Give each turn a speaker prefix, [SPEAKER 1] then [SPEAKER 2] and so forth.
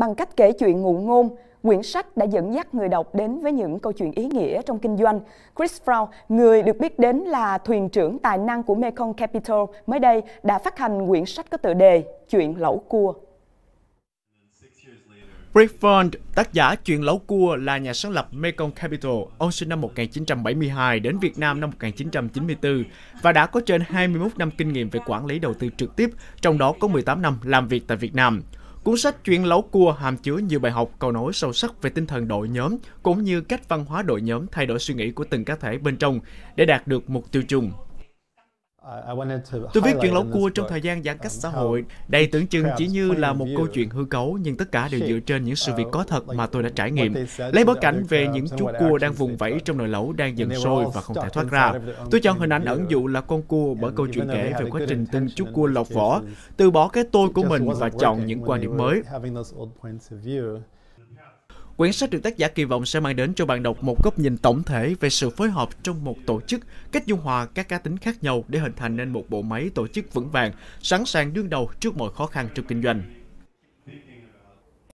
[SPEAKER 1] Bằng cách kể chuyện ngụ ngôn, quyển sách đã dẫn dắt người đọc đến với những câu chuyện ý nghĩa trong kinh doanh. Chris Brown, người được biết đến là thuyền trưởng tài năng của Mekong Capital, mới đây đã phát hành quyển sách có tựa đề Chuyện lẩu cua.
[SPEAKER 2] Rick Fond, tác giả Chuyện lẩu cua là nhà sáng lập Mekong Capital. Ông sinh năm 1972 đến Việt Nam năm 1994 và đã có trên 21 năm kinh nghiệm về quản lý đầu tư trực tiếp, trong đó có 18 năm làm việc tại Việt Nam. Cuốn sách chuyên lấu cua hàm chứa nhiều bài học cầu nối sâu sắc về tinh thần đội nhóm cũng như cách văn hóa đội nhóm thay đổi suy nghĩ của từng cá thể bên trong để đạt được mục tiêu chung.
[SPEAKER 3] Tôi viết chuyện lóng cua trong thời gian giãn cách xã hội.
[SPEAKER 2] Đây tưởng chừng chỉ như là một câu chuyện hư cấu, nhưng tất cả đều dựa trên những sự việc có thật mà tôi đã trải nghiệm. Lấy bối cảnh về những chú cua đang vùng vẫy trong nồi lẩu đang dần sôi và không thể thoát ra. Tôi chọn hình ảnh ẩn dụ là con cua bởi câu chuyện kể về quá trình từng chú cua lọc vỏ, từ bỏ cái tôi của mình và chọn những quan điểm mới. Quyển sách được tác giả kỳ vọng sẽ mang đến cho bạn đọc một góc nhìn tổng thể về sự phối hợp trong một tổ chức, cách dung hòa các cá tính khác nhau để hình thành nên một bộ máy tổ chức vững vàng, sẵn sàng đương đầu trước mọi khó khăn trong kinh doanh.